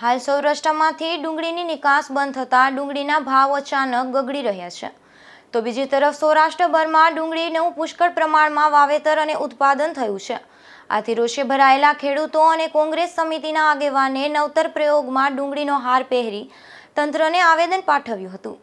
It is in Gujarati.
હાલ સૌરાષ્ટ્રમાંથી ડુંગળીની નિકાસ બંધ થતાં ડુંગળીના ભાવ અચાનક ગગડી રહ્યા છે તો બીજી તરફ સૌરાષ્ટ્રભરમાં ડુંગળીનું પુષ્કળ પ્રમાણમાં વાવેતર અને ઉત્પાદન થયું છે આથી રોષે ભરાયેલા ખેડૂતો અને કોંગ્રેસ સમિતિના આગેવાને નવતર પ્રયોગમાં ડુંગળીનો હાર પહેરી તંત્રને આવેદન પાઠવ્યું હતું